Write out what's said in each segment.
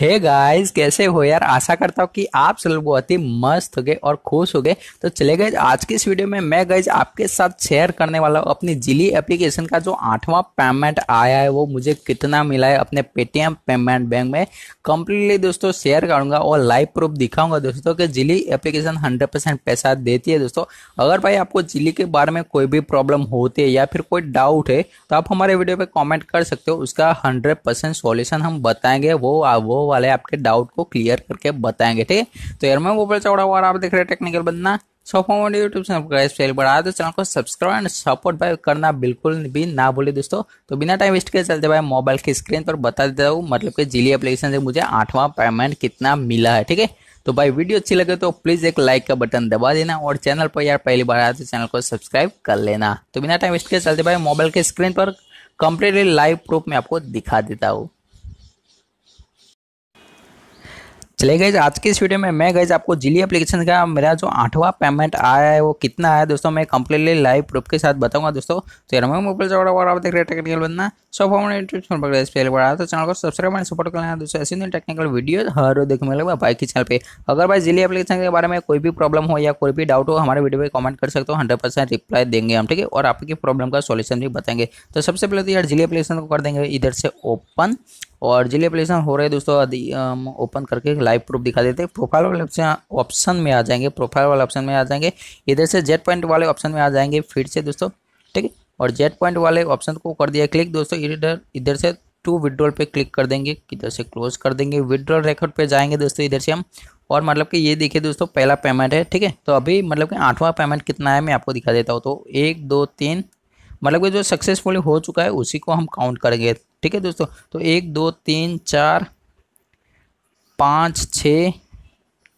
हे hey guys कैसे हो यार आशा करता हूँ कि आप सब लोग बहुत ही मस्त हो गए और खुश हो गए तो चले गए आज की इस वीडियो में मैं गाइज आपके साथ शेयर करने वाला हूँ अपनी जिली एप्लीकेशन का जो आठवां पेमेंट आया है वो मुझे कितना मिला है अपने पेटीएम पेमेंट बैंक में कंप्लीटली दोस्तों शेयर करूंगा और लाइव प्रूफ दिखाऊंगा दोस्तों की जिली एप्लीकेशन हंड्रेड पैसा देती है दोस्तों अगर भाई आपको जिली के बारे में कोई भी प्रॉब्लम होती है या फिर कोई डाउट है तो आप हमारे वीडियो पर कॉमेंट कर सकते हो उसका हंड्रेड परसेंट हम बताएंगे वो वो वाले आपके डाउट को क्लियर करके बताएंगे ठीक है तो यार मैं गोपाल चौड़ा हुआ आप देख रहे हैं टेक्निकल बंदा चैनल को सब्सक्राइब एंड सपोर्ट भाई करना बिल्कुल भी ना भूले दोस्तों तो बिना टाइम वेस्ट चलते भाई मोबाइल की स्क्रीन पर बता देता हूँ मतलब कि जिली एप्लीकेशन से मुझे आठवां पेमेंट कितना मिला है ठीक है तो भाई वीडियो अच्छी लगे तो प्लीज़ एक लाइक का बटन दबा देना और चैनल पर यार पहली बार आया तो चैनल को सब्सक्राइब कर लेना तो बिना टाइम वेस्ट के चलते भाई मोबाइल के स्क्रीन पर कंप्लीटली लाइव प्रूफ में आपको दिखा देता हूँ चले गए आज के इस वीडियो में मैं गई आपको जिली एप्लीकेशन का मेरा जो आठवां पेमेंट आया है वो कितना आया दोस्तों मैं कंप्लीटली लाइव प्रूफ के साथ बताऊंगा दोस्तों तो यार मैं बड़ा बड़ा देख रहे टेक्निकल बनना सो फॉर्म पहले बढ़ा तो चैनल को सब्सक्राइब एंड सपोर्ट करना लेना दोस्तों ऐसी टेक्निकल वीडियो हर रोज देखने मिलेगा भाई के चैनल पर अगर भाई जिली एप्लीकेशन के बारे में कोई भी प्रॉब्लम हो या कोई भी डाउट हो हमारे वीडियो पर कमेंट कर सकते हो हंड्रेड रिप्लाई देंगे हम ठीक है और आपकी प्रॉब्लम का सोल्यूशन भी बताएंगे तो सबसे पहले तो यार जिली एप्लीकेशन को कर देंगे इधर से ओपन और जिले प्लेसन हो रहे दोस्तों हम ओपन करके लाइव प्रूफ दिखा देते हैं प्रोफाइल वाले ऑप्शन ऑप्शन में आ जाएंगे प्रोफाइल वाले ऑप्शन में आ जाएंगे इधर से जेड पॉइंट वाले ऑप्शन में आ जाएंगे फिर से दोस्तों ठीक है और जेड पॉइंट वाले ऑप्शन को कर दिया क्लिक दोस्तों इधर इधर से टू विड्रॉल पे क्लिक कर देंगे इधर से क्लोज कर देंगे विड्रॉल रिकॉर्ड पे जाएंगे दोस्तों इधर से हम और मतलब कि ये देखिए दोस्तों पहला पेमेंट है ठीक है तो अभी मतलब कि आठवां पेमेंट कितना है मैं आपको दिखा देता हूँ तो एक दो तीन मतलब कि जो सक्सेसफुली हो चुका है उसी को हम काउंट करेंगे ठीक है दोस्तों तो एक दो तीन चार पाँच छः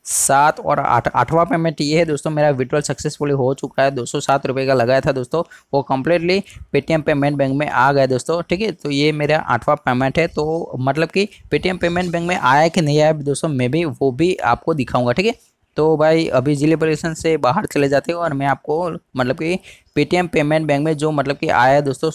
सात और आठ आठवां पेमेंट ये है दोस्तों मेरा विड्रॉल सक्सेसफुली हो चुका है दो सौ सात रुपये का लगाया था दोस्तों वो कम्प्लीटली पेटीएम पेमेंट बैंक में आ गया दोस्तों ठीक है तो ये मेरा आठवां पेमेंट है तो मतलब कि पेटीएम पेमेंट बैंक में आया कि नहीं आया दोस्तों मैं भी वो भी आपको दिखाऊंगा ठीक है तो भाई अभी जिले परिसन से बाहर चले जाते हो और मैं आपको मतलब कि पेटीएम पेमेंट बैंक में जो मतलब कि आया दोस्तों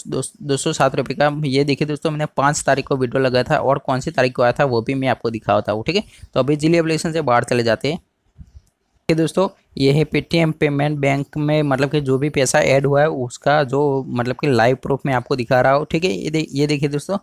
दो सौ सात रुपये का ये देखिए दोस्तों मैंने पाँच तारीख को वीडियो लगाया था और कौन सी तारीख को आया था वो भी मैं आपको दिखाता हूँ ठीक है तो अभी जिले परिषद से बाहर चले जाते हैं ठीक है दोस्तों यही पेटीएम पेमेंट बैंक में मतलब कि जो भी पैसा ऐड हुआ है उसका जो मतलब कि लाइव प्रूफ में आपको दिखा रहा हूँ ठीक है ये दे, ये देखिए दोस्तों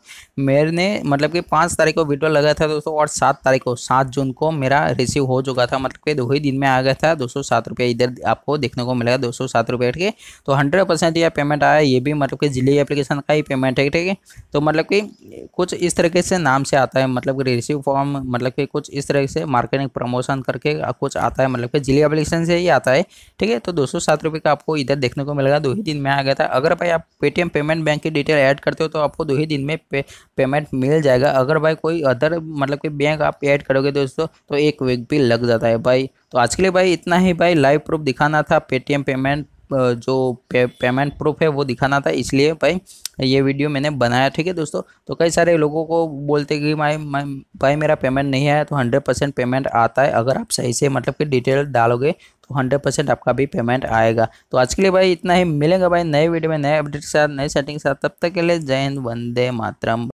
मैंने मतलब कि पाँच तारीख को विड्रॉ लगाया था दोस्तों और सात तारीख को सात जून को मेरा रिसीव हो चुका था मतलब कि दो ही दिन में आ गया था दो सौ सात रुपये इधर आपको देखने को मिलेगा दो सौ सात रुपये ठीक है तो हंड्रेड परसेंट यह पेमेंट आया ये भी मतलब कि जिले एप्लीकेशन का ही पेमेंट है ठीक है तो मतलब कि कुछ इस तरीके से नाम से आता है मतलब कि रिसीव फॉर्म मतलब कि कुछ इस तरह से मार्केटिंग प्रमोशन करके कुछ आता है मतलब कि जिले एप्लीकेशन ऑप्शन से ही आता है ठीक है तो दो सौ का आपको इधर देखने को मिलेगा दो ही दिन में आ गया था अगर भाई आप पेटीएम पेमेंट बैंक की डिटेल ऐड करते हो तो आपको दो ही दिन में पे, पेमेंट मिल जाएगा अगर भाई कोई अदर मतलब कि बैंक आप ऐड करोगे दोस्तों तो एक वीक भी लग जाता है भाई तो आज के लिए भाई इतना ही भाई लाइव प्रूफ दिखाना था पेटीएम पेमेंट जो पे, पेमेंट प्रूफ है वो दिखाना था इसलिए भाई ये वीडियो मैंने बनाया ठीक है दोस्तों तो कई सारे लोगों को बोलते कि भाई भाई मेरा पेमेंट नहीं आया तो हंड्रेड परसेंट पेमेंट आता है अगर आप सही से मतलब कि डिटेल डालोगे तो हंड्रेड परसेंट आपका भी पेमेंट आएगा तो आज के लिए भाई इतना ही मिलेगा भाई नए वीडियो में नए अपडेट के साथ नए सेटिंग के साथ तब तक के लिए जय हिंद वंदे मातरम